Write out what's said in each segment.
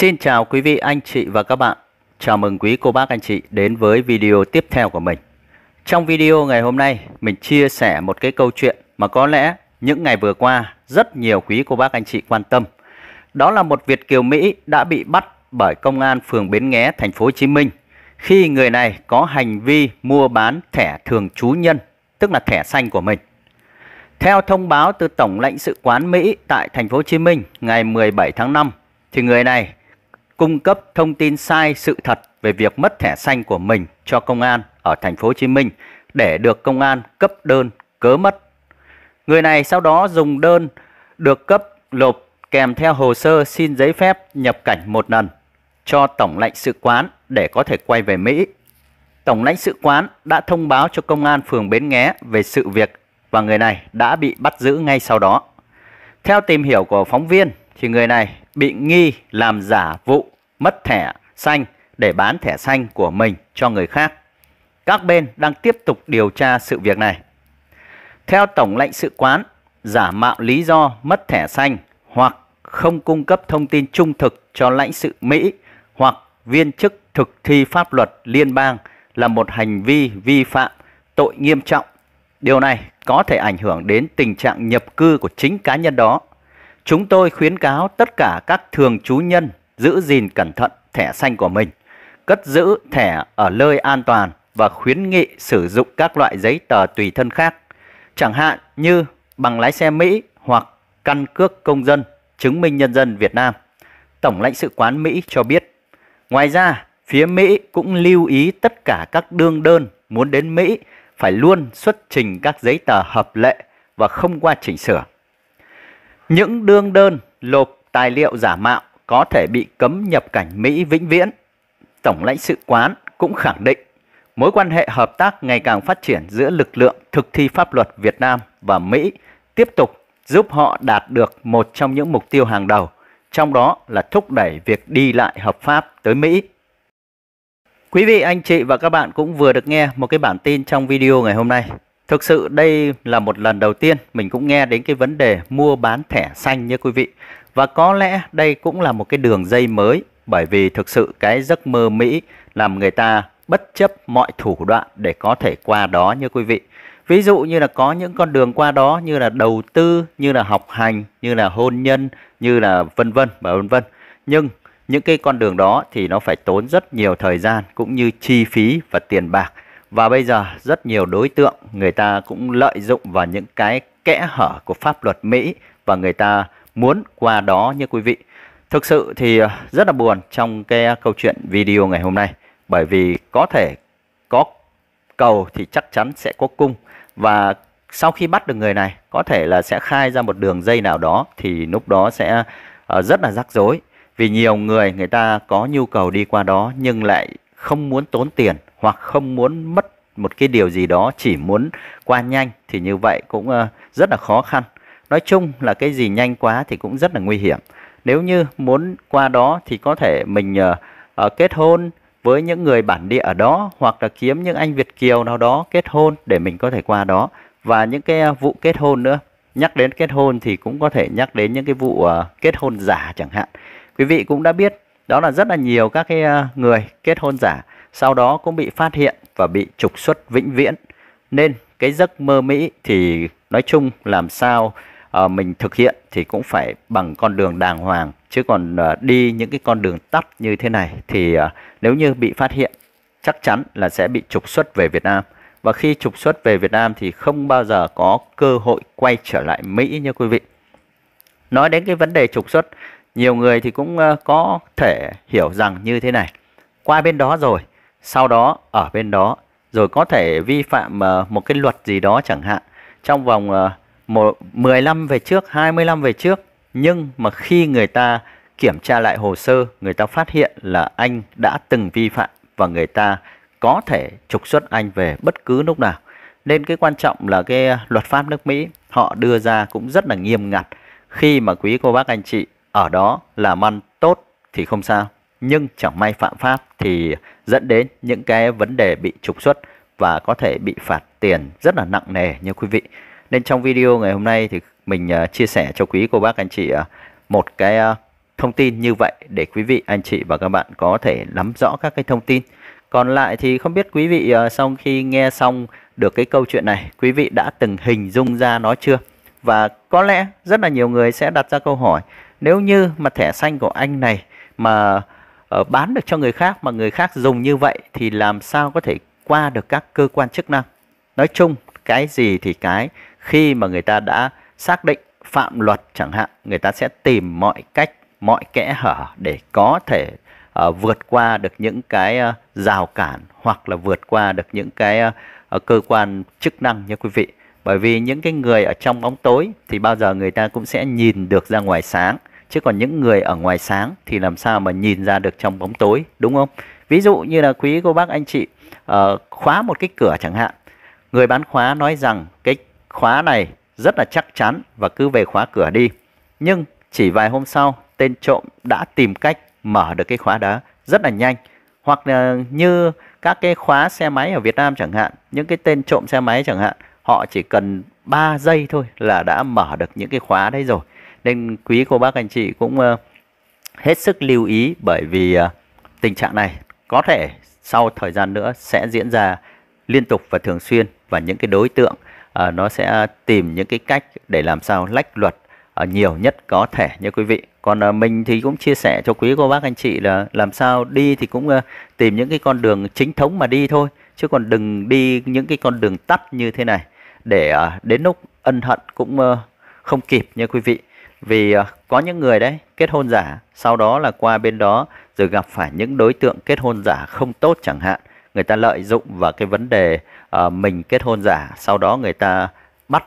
Xin chào quý vị anh chị và các bạn. Chào mừng quý cô bác anh chị đến với video tiếp theo của mình. Trong video ngày hôm nay, mình chia sẻ một cái câu chuyện mà có lẽ những ngày vừa qua rất nhiều quý cô bác anh chị quan tâm. Đó là một Việt kiều Mỹ đã bị bắt bởi công an phường Bến Nghé, thành phố Hồ Chí Minh khi người này có hành vi mua bán thẻ thường trú nhân, tức là thẻ xanh của mình. Theo thông báo từ Tổng lãnh sự quán Mỹ tại thành phố Hồ Chí Minh ngày 17 tháng 5 thì người này cung cấp thông tin sai sự thật về việc mất thẻ xanh của mình cho công an ở thành phố Hồ Chí Minh để được công an cấp đơn cớ mất. Người này sau đó dùng đơn được cấp lộp kèm theo hồ sơ xin giấy phép nhập cảnh một lần cho tổng lãnh sự quán để có thể quay về Mỹ. Tổng lãnh sự quán đã thông báo cho công an phường Bến Nghé về sự việc và người này đã bị bắt giữ ngay sau đó. Theo tìm hiểu của phóng viên thì người này bị nghi làm giả vụ mất thẻ xanh để bán thẻ xanh của mình cho người khác. Các bên đang tiếp tục điều tra sự việc này. Theo Tổng lãnh sự quán, giả mạo lý do mất thẻ xanh hoặc không cung cấp thông tin trung thực cho lãnh sự Mỹ hoặc viên chức thực thi pháp luật liên bang là một hành vi vi phạm tội nghiêm trọng. Điều này có thể ảnh hưởng đến tình trạng nhập cư của chính cá nhân đó Chúng tôi khuyến cáo tất cả các thường trú nhân giữ gìn cẩn thận thẻ xanh của mình, cất giữ thẻ ở nơi an toàn và khuyến nghị sử dụng các loại giấy tờ tùy thân khác, chẳng hạn như bằng lái xe Mỹ hoặc căn cước công dân, chứng minh nhân dân Việt Nam. Tổng lãnh sự quán Mỹ cho biết. Ngoài ra, phía Mỹ cũng lưu ý tất cả các đương đơn muốn đến Mỹ phải luôn xuất trình các giấy tờ hợp lệ và không qua chỉnh sửa. Những đương đơn lộp tài liệu giả mạo có thể bị cấm nhập cảnh Mỹ vĩnh viễn. Tổng lãnh sự quán cũng khẳng định mối quan hệ hợp tác ngày càng phát triển giữa lực lượng thực thi pháp luật Việt Nam và Mỹ tiếp tục giúp họ đạt được một trong những mục tiêu hàng đầu, trong đó là thúc đẩy việc đi lại hợp pháp tới Mỹ. Quý vị, anh chị và các bạn cũng vừa được nghe một cái bản tin trong video ngày hôm nay. Thực sự đây là một lần đầu tiên mình cũng nghe đến cái vấn đề mua bán thẻ xanh nha quý vị. Và có lẽ đây cũng là một cái đường dây mới bởi vì thực sự cái giấc mơ Mỹ làm người ta bất chấp mọi thủ đoạn để có thể qua đó như quý vị. Ví dụ như là có những con đường qua đó như là đầu tư, như là học hành, như là hôn nhân, như là vân vân và vân vân. Nhưng những cái con đường đó thì nó phải tốn rất nhiều thời gian cũng như chi phí và tiền bạc và bây giờ rất nhiều đối tượng người ta cũng lợi dụng vào những cái kẽ hở của pháp luật Mỹ và người ta muốn qua đó như quý vị. Thực sự thì ờ, rất là buồn trong cái câu chuyện video ngày hôm nay bởi vì có thể có cầu thì chắc chắn sẽ có cung và sau khi bắt được người này có thể là sẽ khai ra một đường dây nào đó thì lúc đó sẽ ờ, rất là rắc rối vì nhiều người người ta có nhu cầu đi qua đó nhưng lại không muốn tốn tiền hoặc không muốn mất một cái điều gì đó chỉ muốn qua nhanh thì như vậy cũng ờ, rất là khó khăn. Nói chung là cái gì nhanh quá thì cũng rất là nguy hiểm. Nếu như muốn qua đó thì có thể mình ờ, ờ, kết hôn với những người bản địa ở đó hoặc là kiếm những anh Việt kiều nào đó kết hôn để mình có thể qua đó và những cái vụ kết hôn nữa. Nhắc đến kết hôn thì cũng có thể nhắc đến những cái vụ kết hôn giả chẳng hạn. Quý vị cũng đã biết đó là rất là nhiều các cái ờ, người kết hôn giả sau đó cũng bị phát hiện và bị trục xuất vĩnh viễn nên cái giấc mơ Mỹ thì nói chung làm sao ờ, mình thực hiện thì cũng phải bằng con đường đàng hoàng chứ còn ờ, đi những cái con đường tắt như thế này thì nếu như bị phát hiện chắc chắn là sẽ bị trục xuất về Việt Nam và khi trục xuất về Việt Nam thì không bao giờ có cơ hội quay trở lại Mỹ nha quý vị. Nói đến cái vấn đề trục xuất nhiều người thì cũng ờ, có thể hiểu rằng như thế này qua bên đó rồi sau đó ở bên đó rồi có thể vi phạm ờ, một cái luật gì đó chẳng hạn trong vòng ờ, một 10 năm về trước 20 năm về trước nhưng mà khi người ta kiểm tra lại hồ sơ người ta phát hiện là anh đã từng vi phạm và người ta có thể trục xuất anh về bất cứ lúc nào nên cái quan trọng là cái luật pháp nước Mỹ họ đưa ra cũng rất là nghiêm ngặt khi mà quý cô bác anh chị ở đó làm ăn tốt thì không sao nhưng chẳng may phạm pháp thì dẫn đến những cái vấn đề bị trục xuất và có thể bị phạt tiền rất là nặng nề như quý vị. Nên trong video ngày hôm nay thì mình ờ, chia sẻ cho quý cô bác anh chị ờ, một cái ờ, thông tin như vậy để quý vị anh chị và các bạn có thể nắm rõ các cái thông tin. Còn lại thì không biết quý vị sau khi nghe xong được cái câu chuyện này, quý vị đã từng hình dung ra nó chưa? Và có lẽ rất là nhiều người sẽ đặt ra câu hỏi nếu như mà thẻ xanh của anh này mà uh, bán được cho người khác mà người khác dùng như vậy thì làm sao có thể qua được các cơ quan chức năng nói chung cái gì thì cái khi mà người ta đã xác định phạm luật chẳng hạn người ta sẽ tìm mọi cách mọi kẽ hở để có thể uh, vượt qua được những cái uh, rào cản hoặc là vượt qua được những cái uh, cơ quan chức năng nha quý vị bởi vì những cái người ở trong bóng tối thì bao giờ người ta cũng sẽ nhìn được ra ngoài sáng chứ còn những người ở ngoài sáng thì làm sao mà nhìn ra được trong bóng tối đúng không ví dụ như là quý cô bác anh chị uh, khóa một cái cửa chẳng hạn người bán khóa nói rằng cái khóa này rất là chắc chắn và cứ về khóa cửa đi nhưng chỉ vài hôm sau tên trộm đã tìm cách mở được cái khóa đó rất là nhanh hoặc là như các cái khóa xe máy ở Việt Nam chẳng hạn những cái tên trộm xe máy chẳng hạn họ chỉ cần 3 giây thôi là đã mở được những cái khóa đấy rồi nên quý cô bác anh chị cũng ờ, hết sức lưu ý bởi vì ờ, tình trạng này có thể sau thời gian nữa sẽ diễn ra liên tục và thường xuyên và những cái đối tượng uh, nó sẽ tìm những cái cách để làm sao lách luật uh, nhiều nhất có thể như quý vị còn uh, mình thì cũng chia sẻ cho quý cô bác anh chị là làm sao đi thì cũng uh, tìm những cái con đường chính thống mà đi thôi chứ còn đừng đi những cái con đường tắt như thế này để uh, đến lúc ân hận cũng uh, không kịp nha quý vị vì ờ, có những người đấy kết hôn giả, sau đó là qua bên đó rồi gặp phải những đối tượng kết hôn giả không tốt chẳng hạn. Người ta lợi dụng vào cái vấn đề uh, mình kết hôn giả, sau đó người ta bắt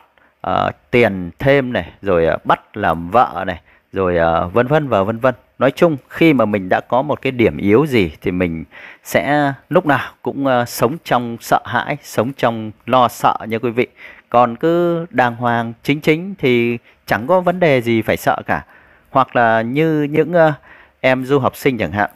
uh, tiền thêm này, rồi uh, bắt làm vợ này, rồi uh, vân vân và vân vân. Nói chung khi mà mình đã có một cái điểm yếu gì thì mình sẽ lúc nào cũng uh, sống trong sợ hãi, sống trong lo sợ nha quý vị còn cứ đàng hoàng chính chính thì chẳng có vấn đề gì phải sợ cả hoặc là như những uh, em du học sinh chẳng hạn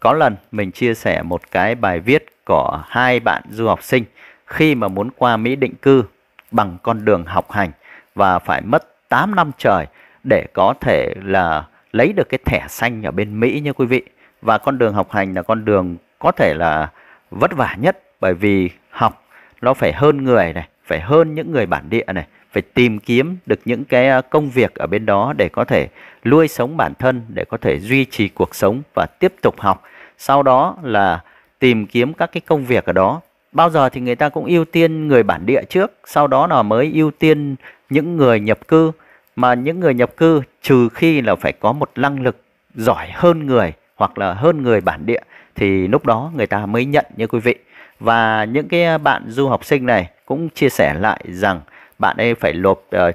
có lần mình chia sẻ một cái bài viết của hai bạn du học sinh khi mà muốn qua Mỹ định cư bằng con đường học hành và phải mất 8 năm trời để có thể là lấy được cái thẻ xanh ở bên Mỹ nha quý vị. Và con đường học hành là con đường có thể là vất vả nhất bởi vì học nó phải hơn người này, phải hơn những người bản địa này phải tìm kiếm được những cái à, công việc ở bên đó để có thể nuôi sống bản thân để có thể duy trì cuộc sống và tiếp tục học sau đó là tìm kiếm các cái công việc ở đó bao giờ thì người ta cũng ưu tiên người bản địa trước sau đó là mới ưu tiên những người nhập cư mà những người nhập cư trừ khi là phải có một năng lực giỏi hơn người hoặc là hơn người bản địa thì lúc đó người ta mới nhận như quý vị và những cái ờ, bạn du học sinh này cũng chia sẻ lại rằng bạn ấy phải nộp uh,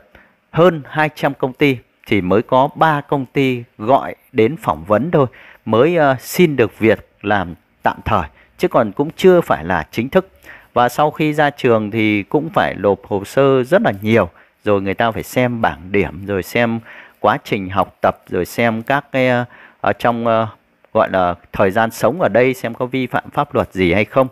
hơn 200 công ty thì mới có 3 công ty gọi đến phỏng vấn thôi, mới ờ, xin được việc làm tạm thời chứ còn cũng chưa phải là chính thức. Và sau khi ra trường thì cũng phải nộp hồ sơ rất là nhiều, rồi người ta phải xem bảng điểm rồi xem quá trình học tập rồi xem các cái ở trong gọi là thời gian sống ở đây xem có vi phạm pháp luật gì hay không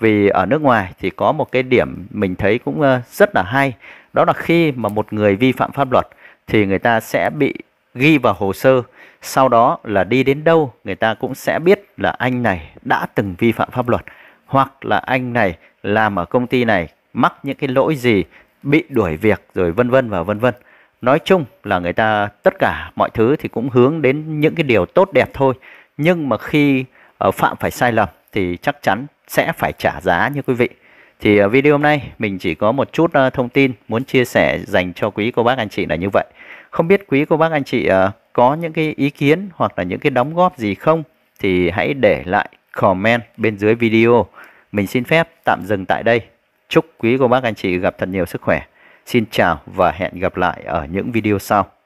vì ở nước ngoài thì có một cái điểm mình thấy cũng ờ, rất là hay đó là khi mà một người vi phạm pháp luật thì người ta sẽ bị ghi vào hồ sơ sau đó là đi đến đâu người ta cũng sẽ biết là anh này đã từng vi phạm pháp luật hoặc là anh này làm ở công ty này mắc những cái lỗi gì bị đuổi việc rồi vân vân và vân vân nói chung là người ta tất cả mọi thứ thì cũng hướng đến những cái điều tốt đẹp thôi nhưng mà khi ờ, phạm phải sai lầm thì chắc chắn sẽ phải trả giá như quý vị. Thì ờ, video hôm nay mình chỉ có một chút ờ, thông tin muốn chia sẻ dành cho quý cô bác anh chị là như vậy. Không biết quý cô bác anh chị ờ, có những cái ý kiến hoặc là những cái đóng góp gì không thì hãy để lại comment bên dưới video. Mình xin phép tạm dừng tại đây. Chúc quý cô bác anh chị gặp thật nhiều sức khỏe. Xin chào và hẹn gặp lại ở những video sau.